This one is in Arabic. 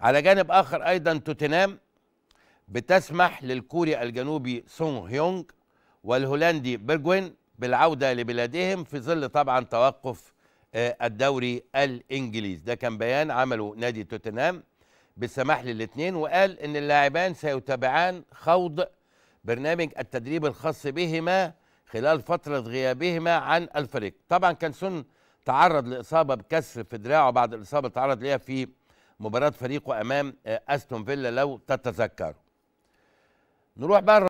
على جانب آخر أيضا توتنهام بتسمح للكوري الجنوبي سونغ هيونغ والهولندي بيرجوين بالعودة لبلادهم في ظل طبعا توقف آه، الدوري الإنجليزي ده كان بيان عمله نادي توتنهام بالسماح للاثنين وقال ان اللاعبان سيتابعان خوض برنامج التدريب الخاص بهما خلال فترة غيابهما عن الفريق طبعا كان سون تعرض لإصابة بكسر في دراعه بعد الإصابة تعرض ليها في مباراة فريقه أمام آه، أستون فيلا لو تتذكروا نروح بقى